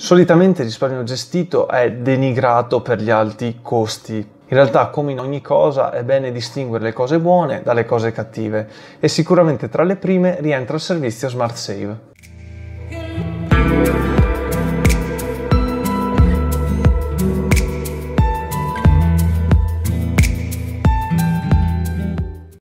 Solitamente il risparmio gestito è denigrato per gli alti costi. In realtà, come in ogni cosa, è bene distinguere le cose buone dalle cose cattive e sicuramente tra le prime rientra il servizio Smart Save.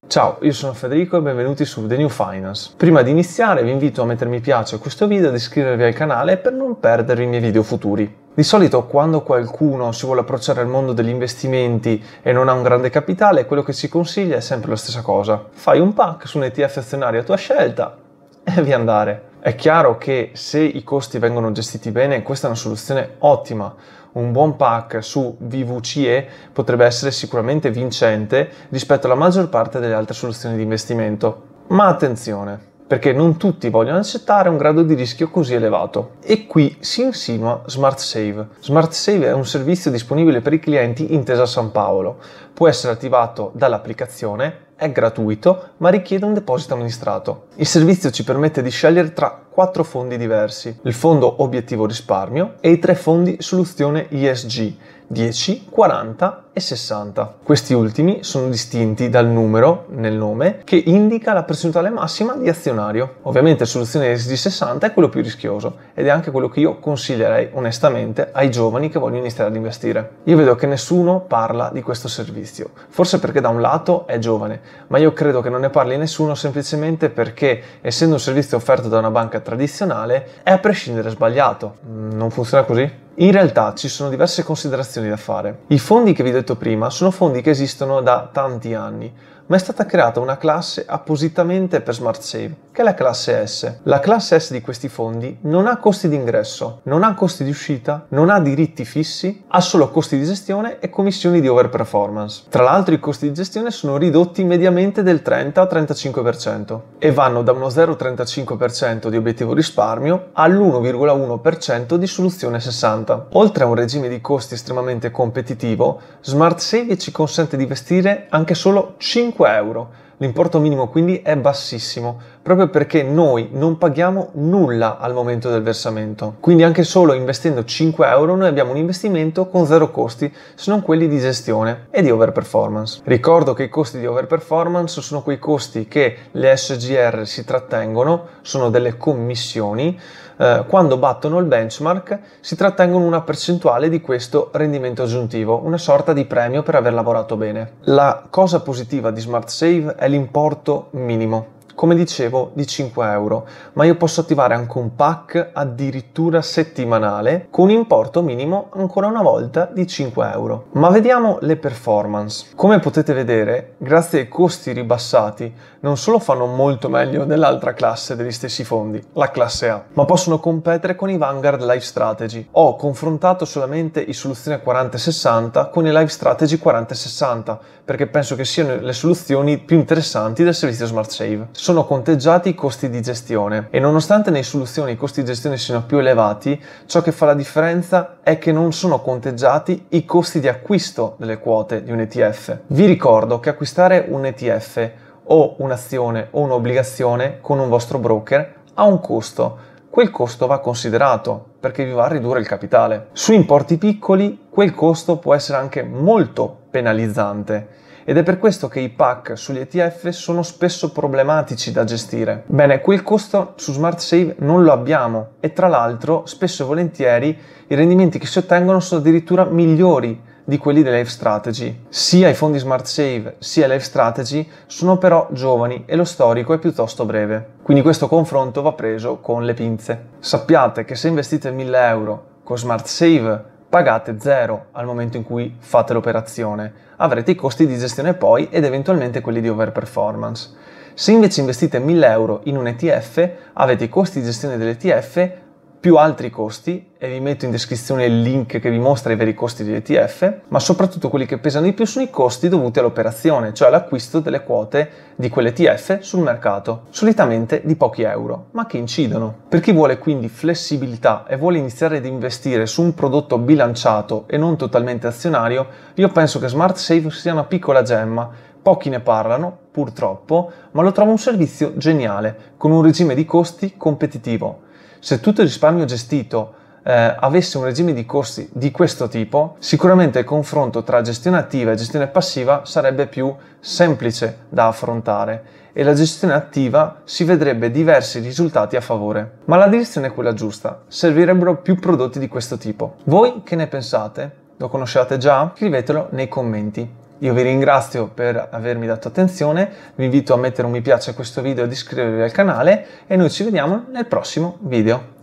Ciao, io sono Federico e benvenuti su The New Finance. Prima di iniziare vi invito a mettere mi piace a questo video, ad iscrivervi al canale per non perdere i miei video futuri. Di solito quando qualcuno si vuole approcciare al mondo degli investimenti e non ha un grande capitale, quello che si consiglia è sempre la stessa cosa. Fai un pack su un ETF azionario a tua scelta e via andare. È chiaro che se i costi vengono gestiti bene, questa è una soluzione ottima un buon pack su VVCE potrebbe essere sicuramente vincente rispetto alla maggior parte delle altre soluzioni di investimento. Ma attenzione, perché non tutti vogliono accettare un grado di rischio così elevato. E qui si insinua SmartSave. SmartSave è un servizio disponibile per i clienti Intesa Tesa San Paolo. Può essere attivato dall'applicazione è gratuito ma richiede un deposito amministrato. Il servizio ci permette di scegliere tra quattro fondi diversi, il fondo obiettivo risparmio e i tre fondi soluzione ESG 10, 40 e 60. Questi ultimi sono distinti dal numero nel nome che indica la percentuale massima di azionario. Ovviamente la soluzione di 60 è quello più rischioso ed è anche quello che io consiglierei onestamente ai giovani che vogliono iniziare ad investire. Io vedo che nessuno parla di questo servizio, forse perché da un lato è giovane, ma io credo che non ne parli nessuno semplicemente perché essendo un servizio offerto da una banca tradizionale è a prescindere sbagliato. Non funziona così? In realtà ci sono diverse considerazioni da fare. I fondi che vi ho detto prima sono fondi che esistono da tanti anni, ma è stata creata una classe appositamente per SmartSave, che è la classe S. La classe S di questi fondi non ha costi di ingresso, non ha costi di uscita, non ha diritti fissi, ha solo costi di gestione e commissioni di overperformance. Tra l'altro i costi di gestione sono ridotti mediamente del 30-35% e vanno da uno 0,35% di obiettivo risparmio all'1,1% di soluzione 60. Oltre a un regime di costi estremamente competitivo, SmartSave ci consente di investire anche solo 5 5 euro. L'importo minimo quindi è bassissimo, proprio perché noi non paghiamo nulla al momento del versamento. Quindi anche solo investendo 5 euro noi abbiamo un investimento con zero costi, se non quelli di gestione e di overperformance. Ricordo che i costi di overperformance sono quei costi che le SGR si trattengono, sono delle commissioni, eh, quando battono il benchmark si trattengono una percentuale di questo rendimento aggiuntivo, una sorta di premio per aver lavorato bene. La cosa positiva di Smart Save è l'importo minimo come dicevo di 5 euro, ma io posso attivare anche un pack addirittura settimanale con un importo minimo ancora una volta di 5 euro. Ma vediamo le performance. Come potete vedere, grazie ai costi ribassati, non solo fanno molto meglio dell'altra classe degli stessi fondi, la classe A, ma possono competere con i Vanguard Life Strategy. Ho confrontato solamente i soluzioni a 40-60 con i Life Strategy 40-60 perché penso che siano le soluzioni più interessanti del servizio Smart Save sono conteggiati i costi di gestione e nonostante nei soluzioni i costi di gestione siano più elevati, ciò che fa la differenza è che non sono conteggiati i costi di acquisto delle quote di un ETF. Vi ricordo che acquistare un ETF o un'azione o un'obbligazione con un vostro broker ha un costo. Quel costo va considerato perché vi va a ridurre il capitale. Su importi piccoli quel costo può essere anche molto penalizzante ed è per questo che i pack sugli ETF sono spesso problematici da gestire. Bene, quel costo su Smart Save non lo abbiamo e tra l'altro spesso e volentieri i rendimenti che si ottengono sono addirittura migliori di quelli delle Life Strategy. Sia i fondi Smart Save sia le Life Strategy sono però giovani e lo storico è piuttosto breve. Quindi questo confronto va preso con le pinze. Sappiate che se investite 1000 euro con Smart Save pagate zero al momento in cui fate l'operazione. Avrete i costi di gestione poi ed eventualmente quelli di overperformance. Se invece investite 1000 euro in un ETF, avete i costi di gestione dell'ETF più altri costi e vi metto in descrizione il link che vi mostra i veri costi di ETF, ma soprattutto quelli che pesano di più sono i costi dovuti all'operazione, cioè all'acquisto delle quote di quell'ETF sul mercato, solitamente di pochi euro, ma che incidono. Per chi vuole quindi flessibilità e vuole iniziare ad investire su un prodotto bilanciato e non totalmente azionario, io penso che Smart Save sia una piccola gemma Pochi ne parlano, purtroppo, ma lo trovo un servizio geniale, con un regime di costi competitivo. Se tutto il risparmio gestito eh, avesse un regime di costi di questo tipo, sicuramente il confronto tra gestione attiva e gestione passiva sarebbe più semplice da affrontare e la gestione attiva si vedrebbe diversi risultati a favore. Ma la direzione è quella giusta, servirebbero più prodotti di questo tipo. Voi che ne pensate? Lo conoscete già? Scrivetelo nei commenti. Io vi ringrazio per avermi dato attenzione, vi invito a mettere un mi piace a questo video e ad iscrivervi al canale e noi ci vediamo nel prossimo video.